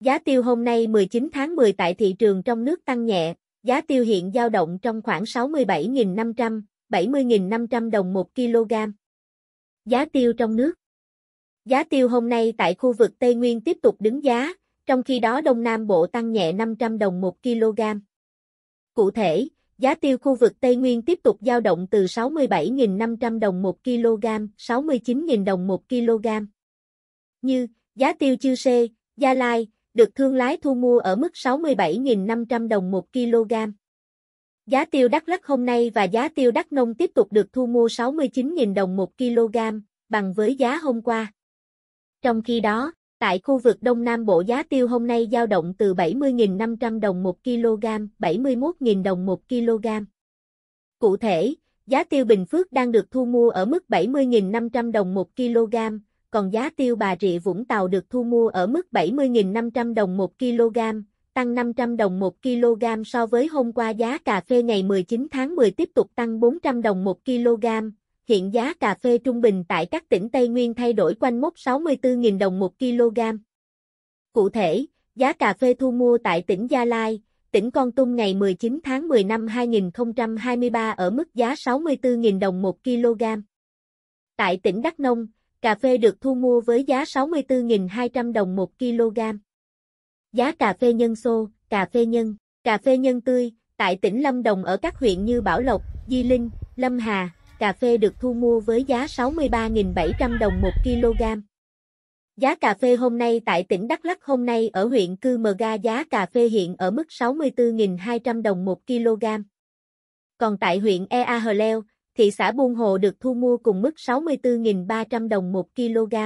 Giá tiêu hôm nay 19 tháng 10 tại thị trường trong nước tăng nhẹ, giá tiêu hiện dao động trong khoảng 67.500, 70.500 đồng 1 kg. Giá tiêu trong nước Giá tiêu hôm nay tại khu vực Tây Nguyên tiếp tục đứng giá, trong khi đó Đông Nam Bộ tăng nhẹ 500 đồng 1 kg. Cụ thể, giá tiêu khu vực Tây Nguyên tiếp tục dao động từ 67.500 đồng 1 kg, 69.000 đồng 1 kg. Như, giá tiêu chư sê, Gia Lai, được thương lái thu mua ở mức 67.500 đồng 1 kg. Giá tiêu Đắk Lắk hôm nay và giá tiêu Đắk Nông tiếp tục được thu mua 69.000 đồng 1 kg, bằng với giá hôm qua. Trong khi đó, tại khu vực Đông Nam Bộ giá tiêu hôm nay giao động từ 70.500 đồng 1 kg, 71.000 đồng 1 kg. Cụ thể, giá tiêu Bình Phước đang được thu mua ở mức 70.500 đồng 1 kg, còn giá tiêu Bà Rịa Vũng Tàu được thu mua ở mức 70.500 đồng 1 kg, tăng 500 đồng 1 kg so với hôm qua giá cà phê ngày 19 tháng 10 tiếp tục tăng 400 đồng 1 kg. Hiện giá cà phê trung bình tại các tỉnh Tây Nguyên thay đổi quanh mốc 64.000 đồng 1 kg. Cụ thể, giá cà phê thu mua tại tỉnh Gia Lai, tỉnh Con Tum ngày 19 tháng 10 năm 2023 ở mức giá 64.000 đồng 1 kg. Tại tỉnh Đắk Nông, cà phê được thu mua với giá 64.200 đồng 1 kg. Giá cà phê nhân xô, cà phê nhân, cà phê nhân tươi, tại tỉnh Lâm Đồng ở các huyện như Bảo Lộc, Di Linh, Lâm Hà, cà phê được thu mua với giá 63.700 đồng 1 kg. Giá cà phê hôm nay tại tỉnh Đắk Lắk hôm nay ở huyện Cư Mờ Ga giá cà phê hiện ở mức 64.200 đồng 1 kg. Còn tại huyện Ea Hờ Leo, thị xã Buôn Hồ được thu mua cùng mức 64.300 đồng 1 kg.